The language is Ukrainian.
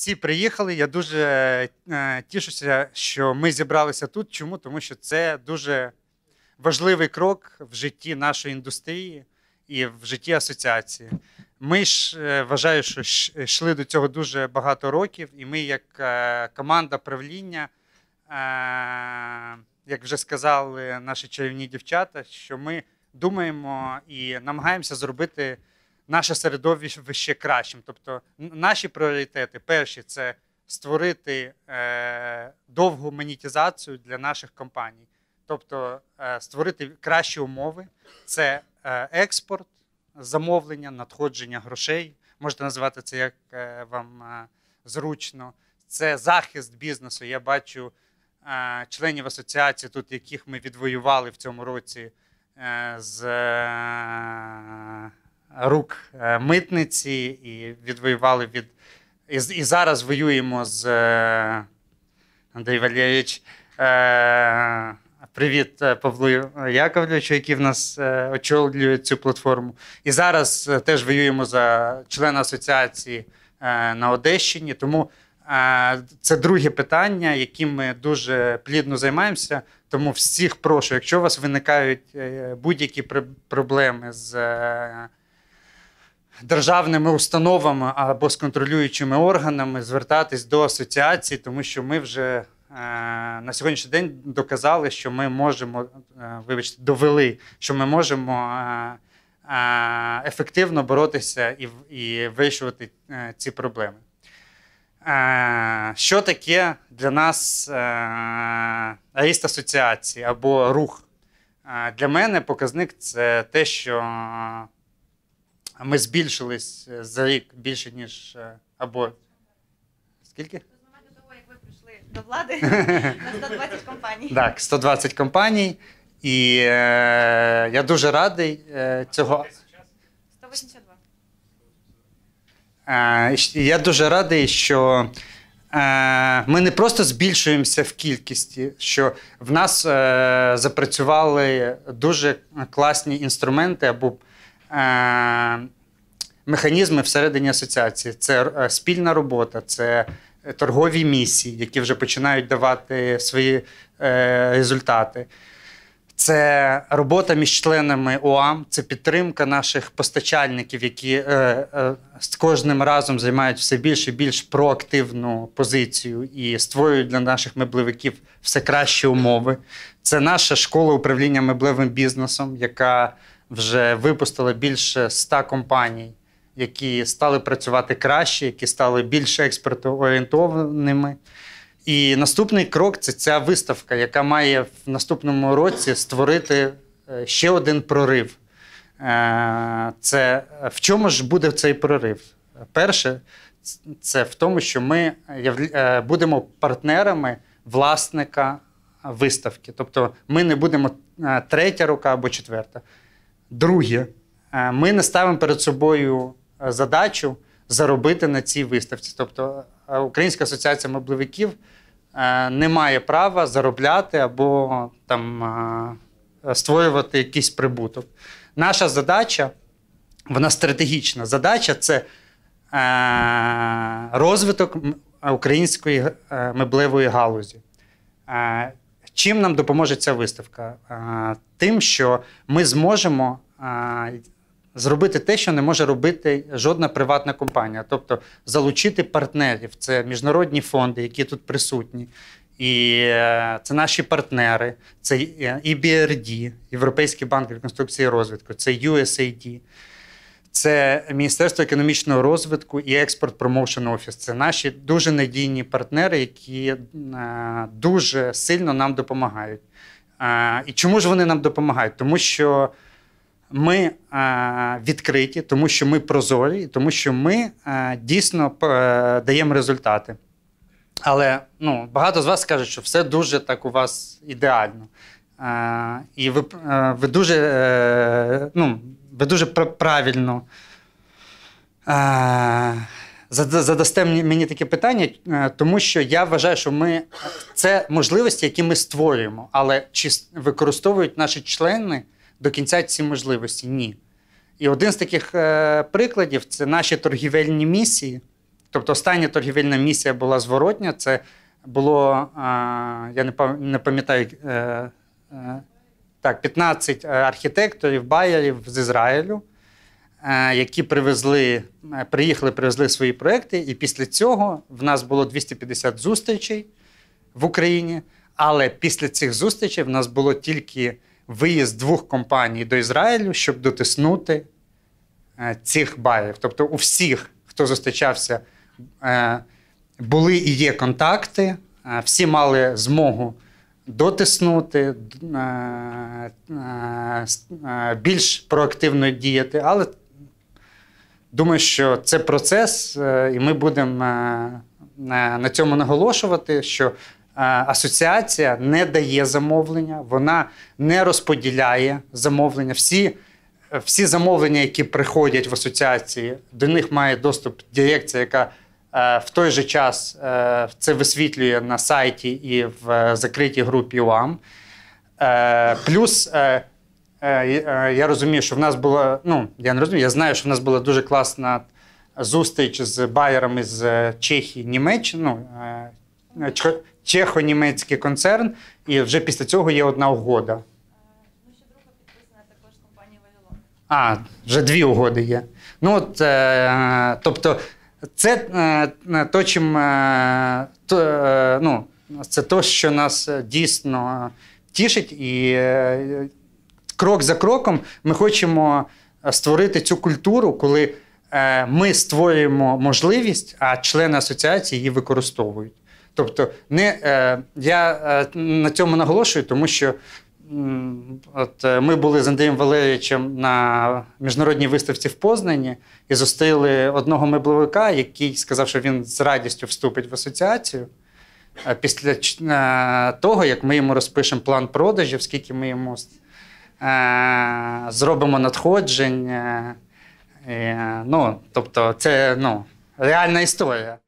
всі приїхали. Я дуже е, тішуся, що ми зібралися тут. Чому? Тому що це дуже важливий крок в житті нашої індустрії і в житті асоціації. Ми ж е, вважаю, що йшли до цього дуже багато років, і ми, як е, команда правління, е, як вже сказали наші чарівні дівчата, що ми думаємо і намагаємося зробити наше середовище кращим. Тобто, наші пріоритети перші це створити е, довгу монетизацію для наших компаній, тобто е, створити кращі умови, це е, експорт, замовлення, надходження грошей. Можете називати це як е, вам е, зручно. Це захист бізнесу. Я бачу е, членів асоціації, тут яких ми відвоювали в цьому році е, з е, рук е, митниці і відвоювали від. І і зараз воюємо з е, Андрій Валерійович е, Привіт Павлу Яковлевичу, який в нас очолює цю платформу. І зараз теж воюємо за члена асоціації на Одещині. Тому це друге питання, яким ми дуже плідно займаємося. Тому всіх прошу, якщо у вас виникають будь-які проблеми з державними установами або з контролюючими органами звертатись до асоціації, тому що ми вже е, на сьогоднішній день доказали, що ми можемо е, вибачте, довели, що ми можемо е, ефективно боротися і і вирішувати ці проблеми. Що таке для нас ріст асоціації або рух? Для мене показник це те, що а ми збільшились е, за рік більше, ніж е, або скільки? До влади на 120 компаній. Так, 120 компаній. І е, я дуже радий е, цього. 182. Е, я дуже радий, що е, ми не просто збільшуємося в кількості, що в нас е, запрацювали дуже класні інструменти або Е, механізми всередині асоціації. Це е, спільна робота, це торгові місії, які вже починають давати свої е, результати. Це робота між членами ОАМ, це підтримка наших постачальників, які е, е, з кожним разом займають все більше і більш проактивну позицію і створюють для наших меблевиків все кращі умови. Це наша школа управління меблевим бізнесом, яка вже випустили більше ста компаній, які стали працювати краще, які стали більш експертоорієнтованими. І наступний крок це ця виставка, яка має в наступному році створити е, ще один прорив. Е, це в чому ж буде цей прорив? Перше, це в тому, що ми е, будемо партнерами власника виставки. Тобто ми не будемо третя рука або четверта. Друге, е, ми не ставимо перед собою е, задачу заробити на цій виставці. Тобто, е, Українська асоціація мобливиків не має права заробляти або там створювати якийсь прибуток. Наша задача, вона стратегічна задача це розвиток української меблевої галузі. Чим нам допоможе ця виставка? Тим, що ми зможемо зробити те, що не може робити жодна приватна компанія, тобто залучити партнерів. Це міжнародні фонди, які тут присутні. І е, це наші партнери, це EBRD, е, Європейський банк реконструкції і розвитку, це USAID це Міністерство економічного розвитку і експорт промоушен офіс. Це наші дуже надійні партнери, які е, дуже сильно нам допомагають. Е, і чому ж вони нам допомагають? Тому що ми е, відкриті, тому що ми прозорі, тому що ми дійсно даємо результати. Але ну, багато з вас кажуть, що все дуже так у вас ідеально. І ви ви дуже ну, ви дуже правильно е, задасте мені таке питання, е, тому що я вважаю, що ми це можливості, які ми створюємо. Але чи використовують наші члени до кінця ці можливості? Ні. І один з таких е, прикладів це наші торгівельні місії. Тобто, остання торгівельна місія була зворотня. Це було, я не пам'ятаю, так, 15 е, архітекторів, байерів з Ізраїлю, е, які привезли, е, приїхали, привезли свої проекти. І після цього в нас було 250 зустрічей в Україні. Але після цих зустрічей в нас було тільки виїзд двох компаній до Ізраїлю, щоб дотиснути цих байерів. Тобто, у всіх, хто зустрічався, були і є контакти, всі мали змогу дотиснути, е, е, е, більш проактивно діяти. Але думаю, що це процес, і ми будемо на цьому наголошувати, що асоціація не дає замовлення, вона не розподіляє замовлення. Всі всі замовлення, які приходять в асоціації, до них має доступ дирекція, яка Е, в той же час е, це висвітлює на сайті і в е, закритій групі УАМ. Плюс я розумію, що в нас була. Ну, я не розумію, я знаю, що в нас була дуже класна зустріч з байерами з Чехії, Німеччини. Ну, Чехо-німецький концерн, і вже після цього є одна угода. Ну, ще друга підписана також компанія компанією Вавилон. А, вже дві угоди є. Ну от, тобто. Це е, е, то, чим е, то, ну, це то, що нас дійсно тішить, і крок за кроком ми хочемо створити цю культуру, коли ми створюємо можливість, а члени асоціації її використовують. Тобто, не я на цьому наголошую, тому що От е, Ми були з Андрієм Валерійовичем на міжнародній виставці в Познані і зустріли одного мебловика, який сказав, що він з радістю вступить в асоціацію. Е, після е, того, як ми йому розпишемо план продажів, скільки ми йому зробимо надходження. Ну, Тобто, це ну, реальна історія.